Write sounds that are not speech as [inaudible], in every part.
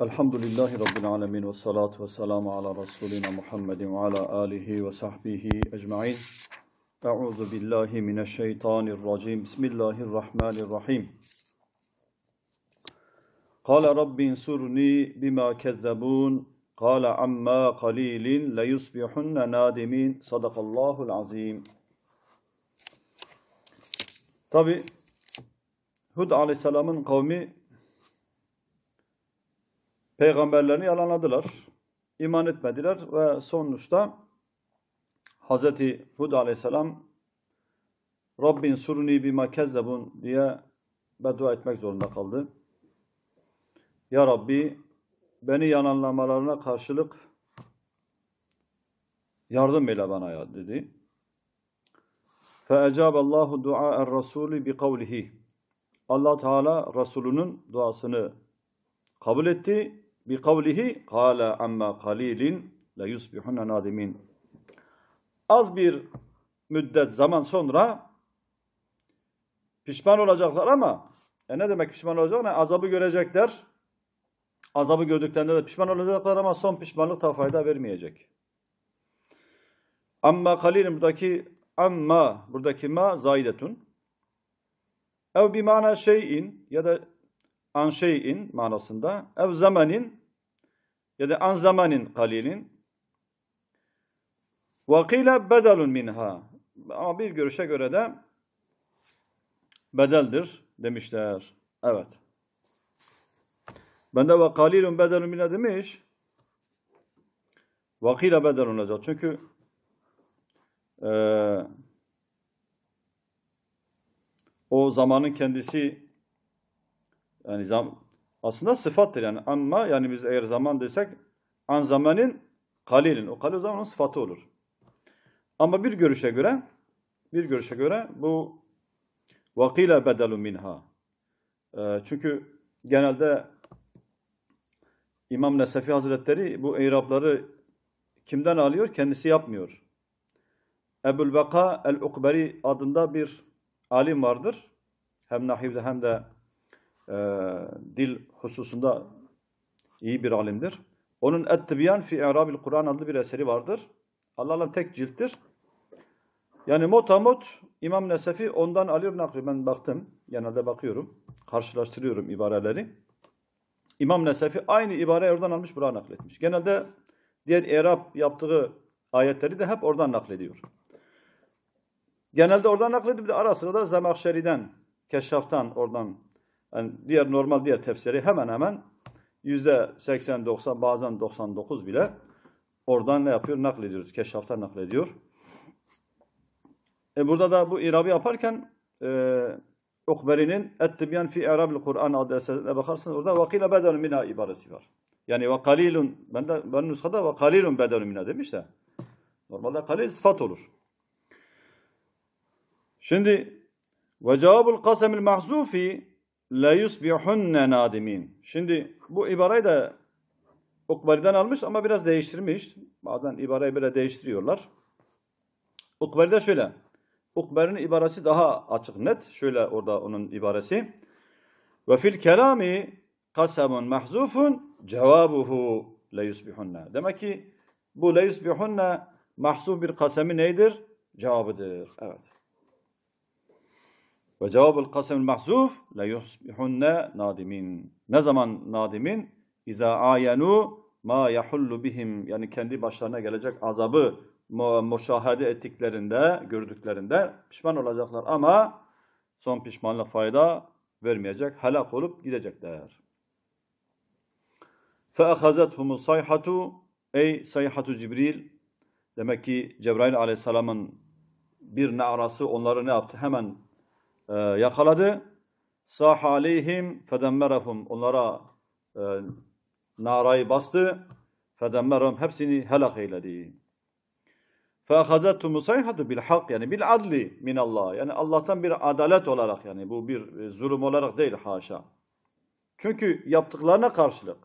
Elhamdülillahi Rabbil alemin ve salatu ve selamu ala Resulina Muhammedin ve ala alihi ve sahbihi ecma'in. Euzu billahi mineşşeytanirracim. Bismillahirrahmanirrahim. Kale Rabbin surni bima kezzebun. Kale amma kalilin leyusbihunne nadimin. Sadakallahul azim. Tabi Hud aleyhisselamın kavmi peygamberlerini yalanladılar. iman etmediler ve sonuçta Hz. Hud aleyhisselam Rabbin suruni bima kezzebun diye beddua etmek zorunda kaldı. Ya Rabbi beni yalanlamalarına karşılık yardım eyle bana ya dedi. فَاَجَابَ اللّٰهُ دُعَاءَ الرَّسُولِ بِقَوْلِهِ Allah Teala Resulünün duasını kabul etti bi kavlihi kâle amma kalilin le yusbihunne nadimin. Az bir müddet zaman sonra pişman olacaklar ama e ne demek pişman olacaklar? Azabı görecekler. Azabı gördüklerinde de pişman olacaklar ama son pişmanlık da fayda vermeyecek. Amma kalilin buradaki amma buradaki ma zaidetun. Ev bir mana şeyin ya da an şeyin manasında ev zamanin ya da an zamanin kalilin ve kile bedelun minha ama bir görüşe göre de bedeldir demişler. Evet. Ben de ve kalilun bedelun minha demiş. Ve kile bedelun olacak. Çünkü e, o zamanın kendisi yani zam, aslında sıfattır yani anma yani biz eğer zaman desek an zamanın kalilin. O kalil zamanın sıfatı olur. Ama bir görüşe göre bir görüşe göre bu vakile bedelu minha. Ee, çünkü genelde İmam Nesefi Hazretleri bu eyrapları kimden alıyor? Kendisi yapmıyor. Ebul Beka el-Ukberi adında bir alim vardır. Hem nahivde hem de e, dil hususunda iyi bir alimdir. Onun et fi İrabil Kur'an adlı bir eseri vardır. Allah'ın tek cilttir. Yani motamot İmam Nesefi ondan alıyor nakli. Ben baktım. Genelde bakıyorum. Karşılaştırıyorum ibareleri. İmam Nesefi aynı ibareyi oradan almış buraya nakletmiş. Genelde diğer Erap yaptığı ayetleri de hep oradan naklediyor. Genelde oradan nakledip de ara sıra da Zemahşeri'den, Keşşaf'tan oradan yani diğer normal diğer tefsiri hemen hemen yüzde 80-90 bazen 99 bile oradan ne yapıyor? Naklediyoruz. Keşraftan naklediyor. E burada da bu irabı yaparken e, Ukberi'nin Ettibyan fi Erabil Kur'an adlı eserine bakarsanız orada vakile bedel mina ibaresi var. Yani ve kalilun, ben de ben nuskada ve kalilun bedel mina demiş de. Normalde kalil sıfat olur. Şimdi ve cevabul kasemil mahzufi la yusbihunne nadimin. Şimdi bu ibareyi de Ukbari'den almış ama biraz değiştirmiş. Bazen ibareyi böyle değiştiriyorlar. Ukbari'de şöyle. Ukbari'nin ibaresi daha açık net. Şöyle orada onun ibaresi. Ve fil kelami kasamun mahzufun cevabuhu la yusbihunne. Demek ki bu la yusbihunne mahzuf bir kasemi neydir? Cevabıdır. Evet. Ve cevabul kasemül mahzuf la yusbihunne nadimin. Ne zaman nadimin? İza ayenu ma yahullu bihim. Yani kendi başlarına gelecek azabı müşahede ettiklerinde, gördüklerinde pişman olacaklar ama son pişmanla fayda vermeyecek. Helak olup gidecekler. فَاَخَزَتْهُمُ sayhatu Ey sayhatu Cibril Demek ki Cebrail aleyhisselamın bir ne arası onları ne yaptı? Hemen e, yakaladı. Sah aleyhim fedemmerahum. Onlara e, narayı bastı. Fedemmerahum hepsini helak eyledi. فَاَخَذَتُمُ bil hak yani bil adli min Allah. Yani Allah'tan bir adalet olarak yani bu bir e, zulüm olarak değil haşa. Çünkü yaptıklarına karşılık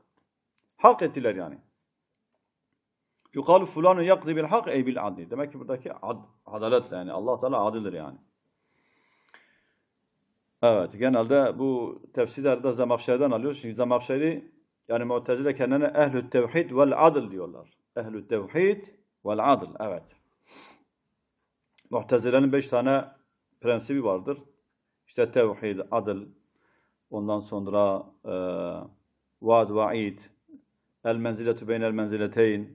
hak ettiler yani. Yukalu fulanu yakdi bil hak ey bil adli. Demek ki buradaki ad, adaletle yani Allah Teala adildir yani. Evet, genelde bu tefsirlerde Zemahşeri'den alıyoruz. Çünkü Zemahşeri yani Mu'tezile kendilerine ehl-ü tevhid vel adl diyorlar. ehl tevhid vel adl, evet. Mu'tezile'nin beş tane prensibi vardır. İşte tevhid, adl, ondan sonra e, vaad, vaid, el menziletü beynel menzileteyn,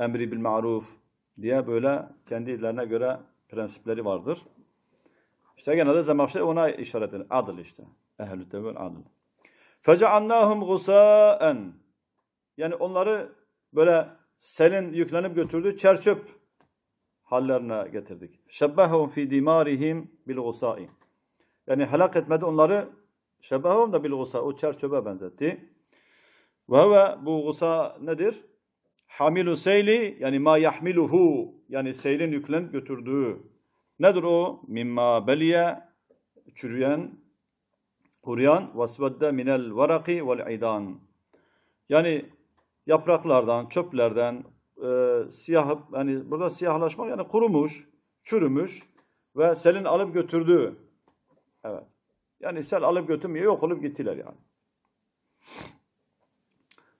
emri bil ma'ruf diye böyle kendilerine göre prensipleri vardır. İşte genelde Zemahşe ona işaret eder. adil işte. Ehl-i tevil adil. فَجَعَلْنَاهُمْ غُسَاءً Yani onları böyle selin yüklenip götürdü. Çerçöp hallerine getirdik. شَبَّهُمْ fi dimarihim bil غُسَاءِ Yani helak etmedi onları. Şebehum da bil gusa. O çerçöbe benzetti. Ve ve bu gusa nedir? Hamilu seyli yani ma yahmiluhu yani seylin yüklenip götürdüğü Nedir o? Mimma beliye çürüyen, kuruyan vasvedde minel varaki vel idan. Yani yapraklardan, çöplerden, e, siyah, yani burada siyahlaşmak yani kurumuş, çürümüş ve selin alıp götürdü. Evet. Yani sel alıp götürmüyor, yok olup gittiler yani.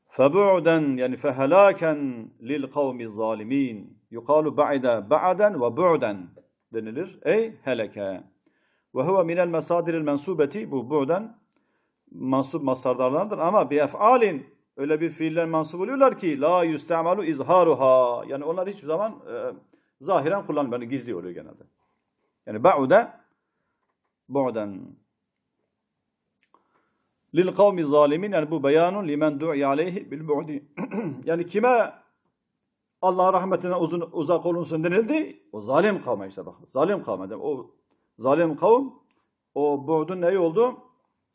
Febu'den yani fehelaken lil kavmi zalimin. Yukalu ba'da ba'den ve bu'den denilir. Ey heleke. Ve huve minel mesadiril mensubeti. Bu buradan mansub mastarlardandır ama bi ef'alin öyle bir fiiller mansup oluyorlar ki la yustemalu izharuha. Yani onlar hiçbir zaman e, zahiren kullanılmıyor. Yani gizli oluyor genelde. Yani ba'ude bu'den lil kavmi zalimin yani bu beyanun limen du'i aleyhi bil bu'di. [clears throat] yani kime Allah rahmetine uzun, uzak olunsun denildi. O zalim kavme işte bak. Zalim kavme. O zalim kavim o buğdun neyi oldu?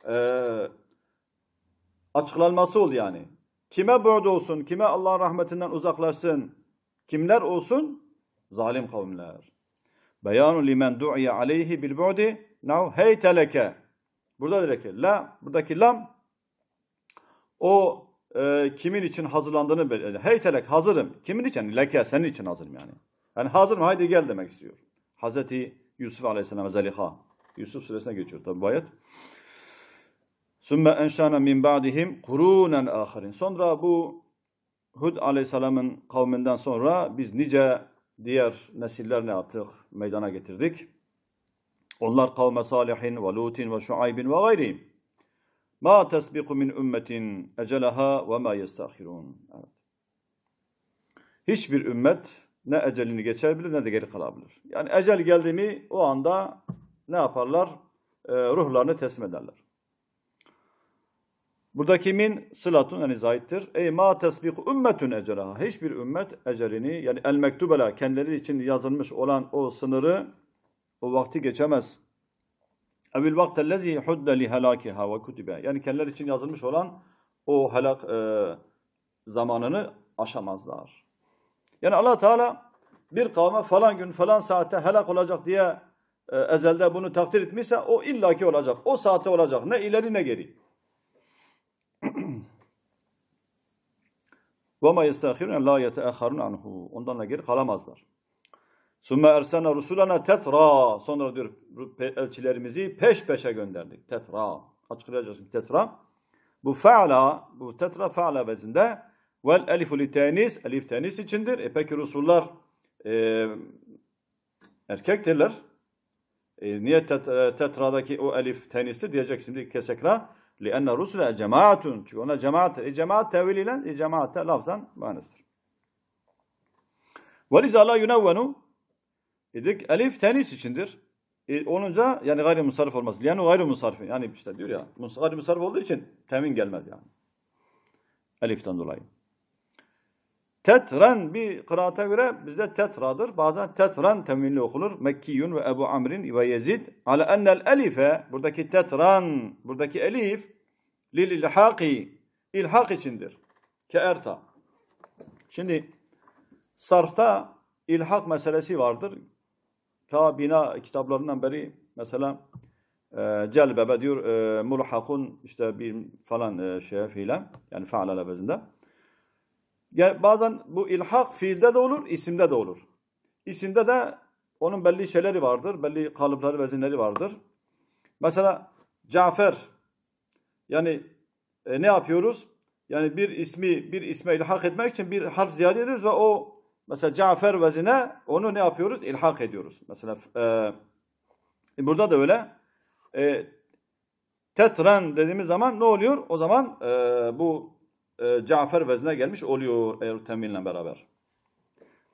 Ee, açıklanması oldu yani. Kime buğd olsun, kime Allah rahmetinden uzaklaşsın, kimler olsun? Zalim kavimler. Beyanu limen du'iye aleyhi bil bu'di nav heyteleke. Burada direkt la, buradaki lam o e, kimin için hazırlandığını Hey telek, hazırım. Kimin için? Leke senin için hazırım yani. Yani hazırım haydi gel demek istiyor. Hazreti Yusuf Aleyhisselam'a zeliha. Yusuf suresine geçiyor tabi bu ayet. Sümme enşâne min ba'dihim kurûnen âhirin. Sonra bu Hud Aleyhisselam'ın kavminden sonra biz nice diğer nesiller ne yaptık? Meydana getirdik. Onlar kavme Salihin ve Lutin ve Şuaybin ve gayrihim. Ma tesbiqu min ümmetin ecelaha ve ma yestahirun. Evet. Hiçbir ümmet ne ecelini geçer bilir ne de geri kalabilir. Yani ecel geldi mi o anda ne yaparlar? E, ruhlarını teslim ederler. Buradaki min sılatun yani zahittir. Ey ma tesbiku ümmetün ecelaha. Hiçbir ümmet ecelini yani el mektubela kendileri için yazılmış olan o sınırı o vakti geçemez. Evil vaktellezi hudde li helakiha ve kutibe. Yani kendileri için yazılmış olan o helak e, zamanını aşamazlar. Yani allah Teala bir kavme falan gün falan saatte helak olacak diye e, ezelde bunu takdir etmişse o illaki olacak. O saate olacak. Ne ileri ne geri. وَمَا يَسْتَخِرُونَ لَا يَتَأَخَرُونَ عَنْهُ Ondan da geri kalamazlar. Sümme ersene rusulana tetra. Sonra diyor elçilerimizi peş peşe gönderdik. Tetra. Açıklayacaksın tetra. Bu fe'la, bu tetra fe'la bezinde vel elifu li tenis, elif tenis içindir. E peki rusullar e, erkektirler. E, niye e, tetradaki o elif tenisti diyecek şimdi kesekra. لِأَنَّ رُسُلَ cemaatun. Çünkü ona cemaat, E cemaat teviliyle, e cemaate lafzan manasıdır. وَلِذَا لَا يُنَوَّنُ Dedik elif tenis içindir. E, olunca yani gayri musarif olmaz. Yani gayri musarif. Yani işte diyor ya gayri musarif olduğu için temin gelmez yani. Elif'ten dolayı. Tetren bir kıraata göre bizde tetradır. Bazen tetran teminli okunur. Mekkiyun ve Ebu Amrin ve Yezid. Ala ennel elife buradaki tetran buradaki elif lil ilhaki ilhak içindir. keerta Şimdi sarfta ilhak meselesi vardır ta bina kitaplarından beri mesela e, celbebe diyor e, mulhakun işte bir falan e, şeye fiilen yani faal alabezinde. bazen bu ilhak fiilde de olur, isimde de olur. İsimde de onun belli şeyleri vardır, belli kalıpları, vezinleri vardır. Mesela Cafer yani e, ne yapıyoruz? Yani bir ismi bir isme ilhak etmek için bir harf ziyade ediyoruz ve o Mesela Cafer vezine onu ne yapıyoruz? İlhak ediyoruz. Mesela e, burada da öyle. E, tetren dediğimiz zaman ne oluyor? O zaman e, bu e, Cafer vezine gelmiş oluyor eğer teminle beraber.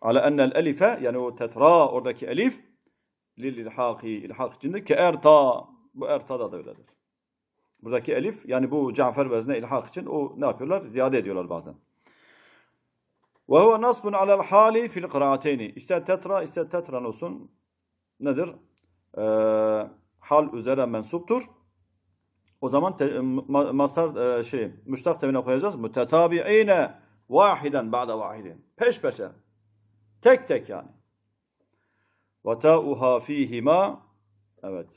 Ala ennel elife yani o tetra oradaki elif lil ilhaki ilhak içinde ki erta bu ertada da öyledir. Buradaki elif yani bu Cafer vezine ilhak için o ne yapıyorlar? Ziyade ediyorlar bazen. Ve huve nasbun alel hali fil kıraateyni. İster tetra ister tetran olsun. Nedir? Ee, hal üzere mensuptur. O zaman te, e, masar e, şey müştak tevine koyacağız. Mütetabi'ine vahiden ba'da vahidin. Peş peşe. Tek tek yani. Ve ta'uha fihima evet.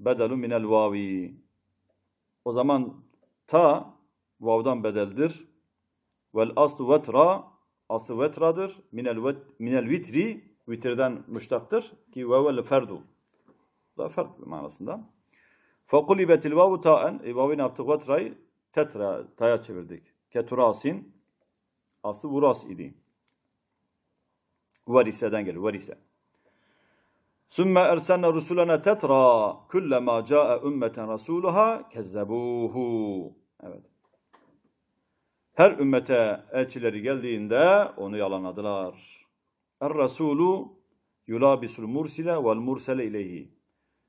Bedelu minel vavi. O zaman ta vavdan bedeldir. Vel aslu vetra aslı vetradır. Minel, vet, minel vitri vitirden müştaktır ki vevel ferdu. Bu da fert manasında. Fakulibetil vavu ta'en. E, vavu ne yaptık? Vetrayı tetra, taya çevirdik. Keturasin. Aslı vuras idi. Variseden gelir. Varise. Sümme erselne rusulene tetra. Küllema ca'e ümmeten rasuluha kezzebuhu. Evet. Her ümmete elçileri geldiğinde onu yalanladılar. Er-Resulü yulabisul mursile vel mursele ileyhi.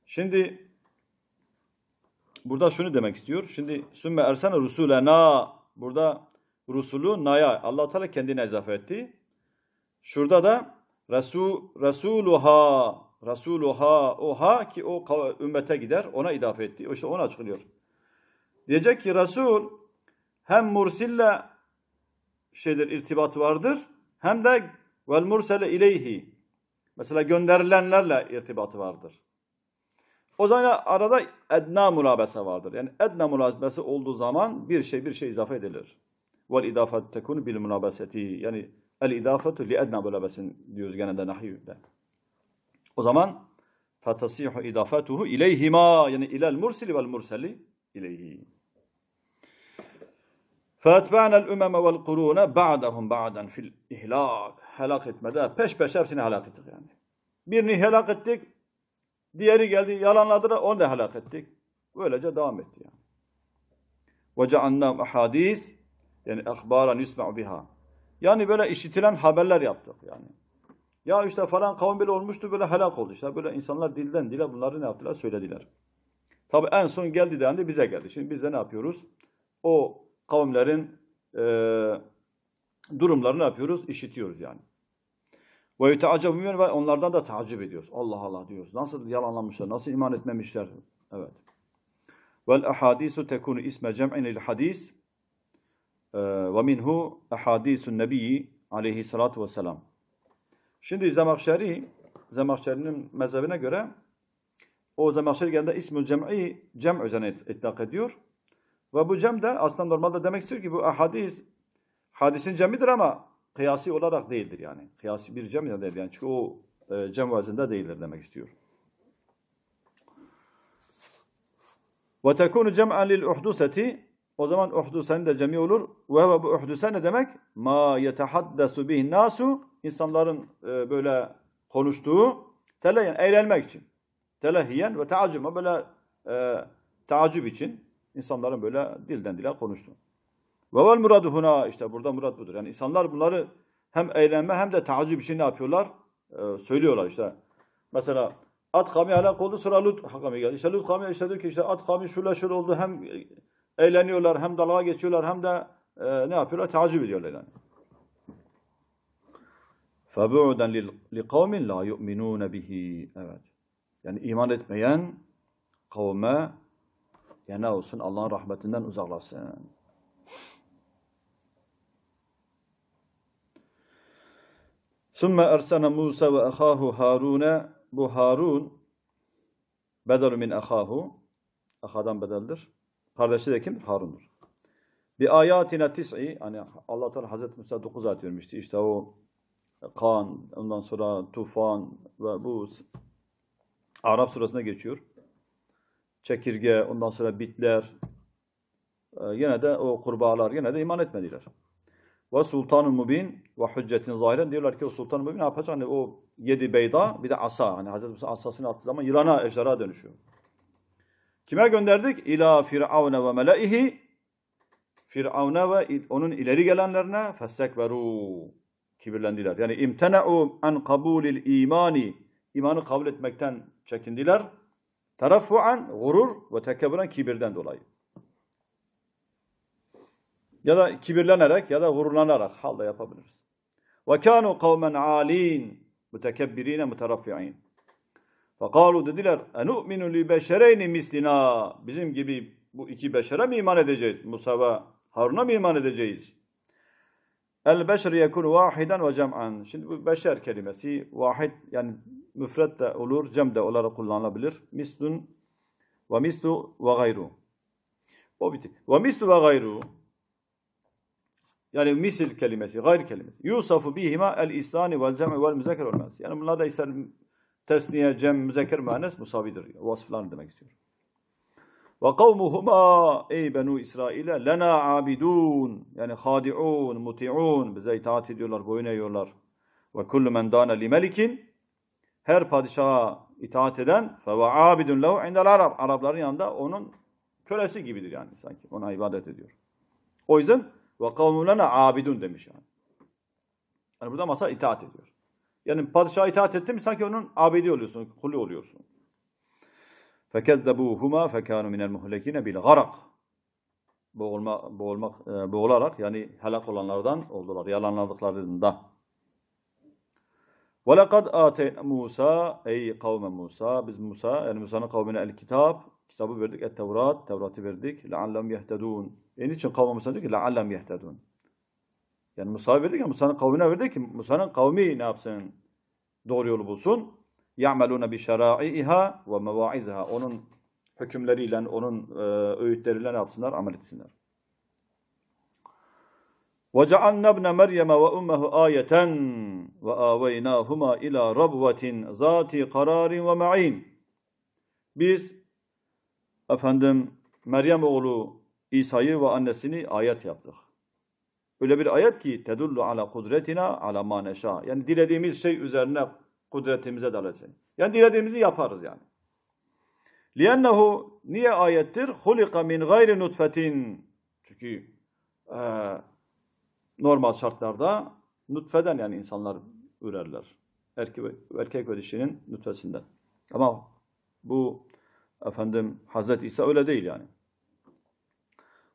Şimdi burada şunu demek istiyor. Şimdi sümme ersene rusulena burada rusulu naya Allah Teala kendine izafe etti. Şurada da resul resuluha resuluha ha ki o ümmete gider ona idafe etti. O işte onu açıklıyor. Diyecek ki Resul hem mursille şeydir irtibat vardır hem de vel mursele ileyhi mesela gönderilenlerle irtibatı vardır. O zaman arada edna murabese vardır. Yani edna murabese olduğu zaman bir şey bir şey izafe edilir. Vel idafet tekun bil murabeseti. Yani el idafetu li edna murabesin diyoruz gene de nahiyde. O zaman fetasihu idafetuhu ileyhima yani ilel mursili vel murseli ileyhi. فَاَتْبَعْنَا الْاُمَمَ وَالْقُرُونَ بَعْدَهُمْ بَعْدًا fil ihlak. Helak etmede peş peşe hepsini helak ettik yani. Birini helak ettik, diğeri geldi yalanladılar, onu da helak ettik. Böylece devam etti yani. وَجَعَلْنَا ahadis yani اَخْبَارًا يُسْمَعُ biha. Yani böyle işitilen haberler yaptık yani. Ya işte falan kavim böyle olmuştu böyle helak oldu işte. Böyle insanlar dilden dile bunları ne yaptılar? Söylediler. Tabi en son geldi dendi bize geldi. Şimdi biz de ne yapıyoruz? O kavimlerin e, durumlarını yapıyoruz, işitiyoruz yani. Ve yüteaccabun ve onlardan da tacip ediyoruz. Allah Allah diyoruz. Nasıl yalanlamışlar, nasıl iman etmemişler. Evet. Vel ahadisu tekunu isme cem'in il hadis e, ve minhu ahadisun nebiyyi aleyhissalatu vesselam. Şimdi Zemahşeri, Zemahşeri'nin mezhebine göre o Zemahşeri genelde ismi cem'i cem üzerine itlak ediyor. Ve bu cem de aslında normalde demek istiyor ki bu hadis hadisin cemidir ama kıyasi olarak değildir yani. Kıyasi bir cem de değil yani. Çünkü o e, cem vazinde değildir demek istiyor. Ve tekunu cem'en lil uhduseti o zaman uhdusen de cemi olur. Ve ve bu uhdusen ne demek? Ma yetehaddesu bihin nasu insanların e, böyle konuştuğu teleyen eğlenmek için. Telehiyen ve teaccüme böyle e, teaccüp için insanların böyle dilden dile konuştu. Ve vel muradu huna işte burada murat budur. Yani insanlar bunları hem eğlenme hem de taaccüb için ne yapıyorlar? Ee, söylüyorlar işte. Mesela at kavmi helak oldu sonra Lut kavmi geldi. İşte Lut kavmi işte diyor ki işte at kavmi şöyle şöyle oldu hem eğleniyorlar hem dalga geçiyorlar hem de e, ne yapıyorlar? Taaccüb ediyorlar yani. فَبُعْدًا لِقَوْمٍ لَا يُؤْمِنُونَ بِهِ Evet. Yani iman etmeyen kavme ya olsun Allah'ın rahmetinden uzaklasın. Sümme ersene Musa ve ahahu Harun'e bu Harun bedelü min ahahu ahadan bedeldir. Kardeşi de kim? Harun'dur. Bi ayatina tis'i hani Allah Teala Hazreti Musa 9 ayet vermişti. İşte o kan, ondan sonra tufan ve bu Arap suresine geçiyor çekirge, ondan sonra bitler, e, yine de o kurbağalar yine de iman etmediler. Ve sultanun mubin ve hüccetin zahiren diyorlar ki o sultan mubin ne yapacak? Hani o yedi beyda bir de asa. Hani Hazreti Musa asasını attığı zaman yılana ejderha dönüşüyor. Kime gönderdik? İla firavne ve melaihi Firavne ve onun ileri gelenlerine festekberu kibirlendiler. Yani imtena'u an kabulil imani imanı kabul etmekten çekindiler. Tarafuan gurur ve tekebburan kibirden dolayı. Ya da kibirlenerek ya da gururlanarak halde yapabiliriz. Ve kanu kavmen alin mutekebbirine mutaraffiin. Fekalu dediler enu'minu li beşereyni mislina. Bizim gibi bu iki beşere mi iman edeceğiz? Musa ve Harun'a mı iman edeceğiz? El beşer yekunu vahiden ve cem'an. Şimdi bu beşer kelimesi vahid yani müfret de olur, cem de olarak kullanılabilir. Mislun ve mislu ve gayru. O bitti. Ve mislu ve gayru yani misil kelimesi, gayr kelimesi. Yusafu bihima el isani vel cem vel müzekker olmaz. Yani bunlar da ister tesniye, cem, müzekker mühennes musavidir. Vasıflar demek istiyor. Ve kavmuhuma ey benu İsrail'e lena abidun yani hadiun, mutiun bize itaat ediyorlar, boyun eğiyorlar. Ve kullu men dana li melikin her padişaha itaat eden fe ve abidun lehu indel Arab. Arapların yanında onun kölesi gibidir yani sanki. Ona ibadet ediyor. O yüzden ve kavmulena abidun demiş yani. Yani burada masa itaat ediyor. Yani padişaha itaat etti mi sanki onun abidi oluyorsun, kulü oluyorsun. Fekezzebuhuma fekanu minel muhlekine bil garak. Boğulma, boğulmak, e, boğularak yani helak olanlardan oldular, yalanladıklarında. Ve lekad ateyna Musa ey kavme Musa biz Musa yani Musa'nın kavmine el kitap kitabı verdik et Tevrat Tevrat'ı verdik leallem yehtedun. E niçin kavme Musa diyor ki leallem yehtedun. Yani Musa'ya verdik ya Musa'nın kavmine verdik ki Musa'nın kavmi ne yapsın? Doğru yolu bulsun. Ya'meluna bi şera'iha ve mevaiziha. Onun hükümleriyle, onun e, öğütleriyle ne yapsınlar? Amel etsinler ve وَجَعَلْنَا ابْنَ مَرْيَمَ وَأُمَّهُ آيَةً ila اِلَى zati ذَاتِ ve وَمَعِينٍ Biz efendim Meryem oğlu İsa'yı ve annesini ayet yaptık. Öyle bir ayet ki tedullu ala kudretina ala maneşa. Yani dilediğimiz şey üzerine kudretimize dalalet Yani dilediğimizi yaparız yani. Liyennehu niye ayettir? Hulika min gayri nutfetin. Çünkü e, normal şartlarda nutfeden yani insanlar ürerler. Erkek, erkek ve dişinin nutfesinden. Ama bu efendim Hazreti İsa öyle değil yani.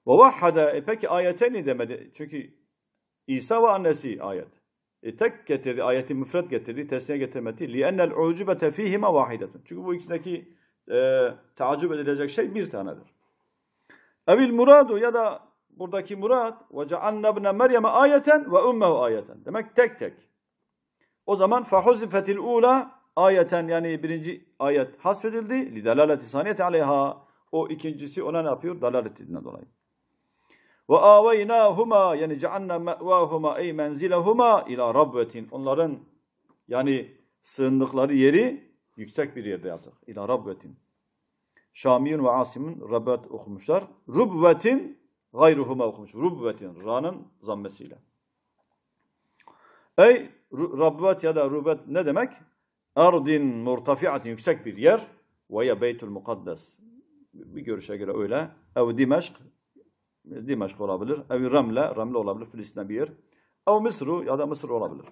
Ve vahhada e peki ayeteni demedi. Çünkü İsa ve annesi ayet. E tek getirdi, ayeti müfret getirdi, tesniye getirmedi. لِيَنَّ الْعُعْجُبَةَ ف۪يهِمَا وَاحِدَةٌ Çünkü bu ikisindeki e, tacip edilecek şey bir tanedir. Evil muradu ya da buradaki murat ve cealna ibne Meryem'e ayeten ve ummehu ayeten. Demek tek tek. O zaman fahuzifetil ula ayeten yani birinci ayet hasfedildi. Li dalaleti saniyeti aleyha. O ikincisi ona ne yapıyor? Dalaletinden dolayı. Ve aveynâhuma yani cealna me'vâhuma ey menzilehuma ila rabbetin. Onların yani sığındıkları yeri yüksek bir yerde yaptık. İla rabbetin. Şamiyun ve Asim'in Rabbet okumuşlar. Rubvetin gayruhuma okumuş. Rubbetin, ra'nın zammesiyle. Ey rabbet ya da rubet ne demek? Ardin murtafiatin yüksek bir yer ve ya beytul mukaddes. Bir görüşe göre öyle. Ev Dimeşk, Dimeşk olabilir. Ev Ramle, Ramle olabilir Filistin'e bir yer. Ev Mısır'u ya da Mısır olabilir.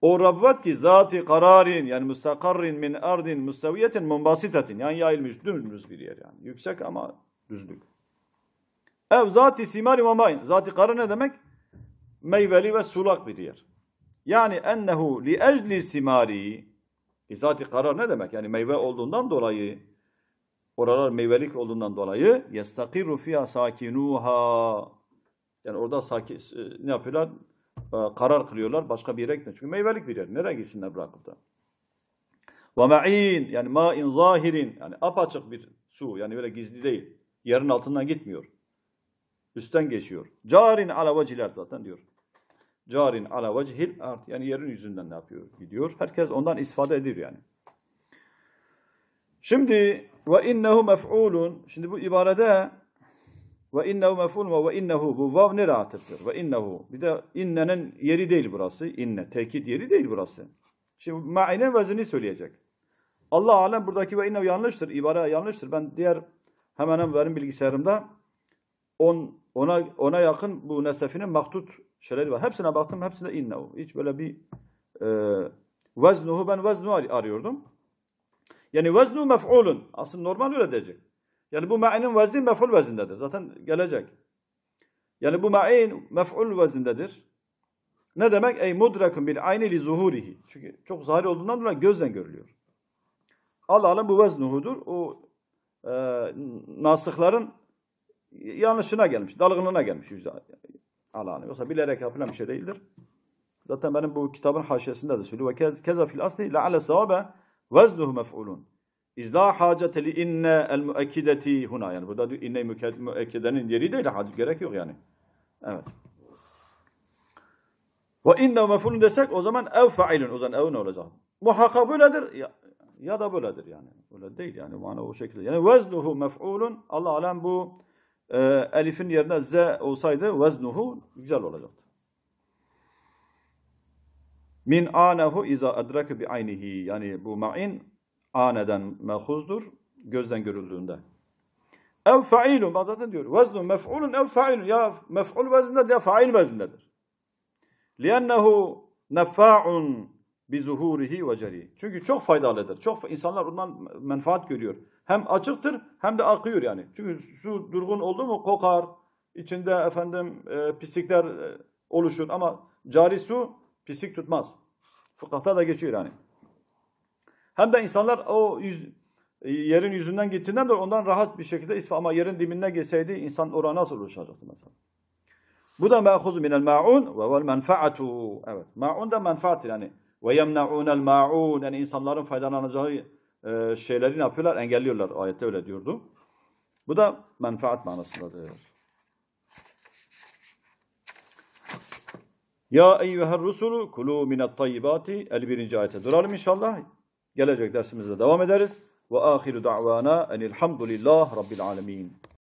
O Rabbet ki zati kararin yani müstakarrin min ardin müstaviyetin mumbasitetin yani yayılmış dümdüz bir yer yani. Yüksek ama düzlük. Ev zati simari ve main. Zati kara ne demek? Meyveli ve sulak bir yer. Yani ennehu li ecli simari. E zati kara ne demek? Yani meyve olduğundan dolayı oralar meyvelik olduğundan dolayı yestakiru fiha sakinuha. Yani orada sakin, e, ne yapıyorlar? E, karar kılıyorlar. Başka bir yere gitmiyor. Çünkü meyvelik bir yer. Nereye gitsinler bırakıp da? Ve ma'in yani ma'in zahirin yani apaçık bir su yani böyle gizli değil. Yerin altından gitmiyor. Üstten geçiyor. Carin ala vecihil zaten diyor. Carin ala vecihil art. Yani yerin yüzünden ne yapıyor? Gidiyor. Herkes ondan istifade ediyor yani. Şimdi ve innehu mef'ulun. Şimdi bu ibarede ve innehu mef'ul ve innehu bu vav ne atıftır? Ve innehu. Bir de innenin yeri değil burası. İnne. Tekit yeri değil burası. Şimdi ma'inin vezini söyleyecek. Allah alem buradaki ve innehu yanlıştır. İbare yanlıştır. Ben diğer hemen hemen verim bilgisayarımda on, ona, ona yakın bu nesefinin maktut şeyleri var. Hepsine baktım, hepsine innehu. Hiç böyle bir e, veznuhu ben veznu arıyordum. Yani veznu mef'ulun. Aslında normal öyle diyecek. Yani bu ma'inin vezni mef'ul vezindedir. Zaten gelecek. Yani bu ma'in mef'ul vezindedir. Ne demek? Ey mudrakun bil ayni li zuhurihi. Çünkü çok zahir olduğundan dolayı gözle görülüyor. Allah'ın bu veznuhudur. O e, nasıkların yanlışına gelmiş, dalgınlığına gelmiş yüzde alanı. Yoksa bilerek yapılan bir şey değildir. Zaten benim bu kitabın haşiyesinde de söylüyor. Ve keza fil asli le'ale sevabe veznuhu mef'ulun. İzla hacete li inne el müekkideti huna. Yani burada diyor inne müekkidenin yeri değil. Hadis gerek yok yani. Evet. Ve inne mef'ulun desek o zaman ev failun. O zaman ev ne olacak? Muhakkak böyledir. Ya, ya da böyledir yani. Öyle değil yani. Mana o şekilde. Yani veznuhu mef'ulun. Allah alem bu e, elifin yerine z olsaydı veznuhu güzel olacaktı. Min anehu iza adrake bi aynihi. Yani bu ma'in aneden mehuzdur. Gözden görüldüğünde. Ev failun. Ben zaten diyor. Veznun mef'ulun ev failun. Ya mef'ul vezindedir ya fail vezindedir. Liennehu nefa'un bi zuhurihi ve cari. Çünkü çok faydalıdır. Çok insanlar ondan menfaat görüyor. Hem açıktır hem de akıyor yani. Çünkü su durgun oldu mu kokar. İçinde efendim e, pislikler e, oluşur ama cari su pislik tutmaz. Fıkıhta da geçiyor yani. Hem de insanlar o yüz, e, yerin yüzünden gittiğinden dolayı ondan rahat bir şekilde isfa ama yerin dibine geçseydi insan oraya nasıl ulaşacaktı mesela? Bu da me'huzu minel ma'un ve vel menfaatu. Evet. Ma'un da menfaat yani ve yemne'unel ma'un yani insanların faydalanacağı e, şeyleri ne yapıyorlar? Engelliyorlar. Ayette öyle diyordu. Bu da menfaat manasındadır. Ya eyyüher rusulü kulu minet tayyibati 51. ayete duralım inşallah. Gelecek dersimizde devam ederiz. Ve ahiru da'vana enilhamdülillah rabbil alemin.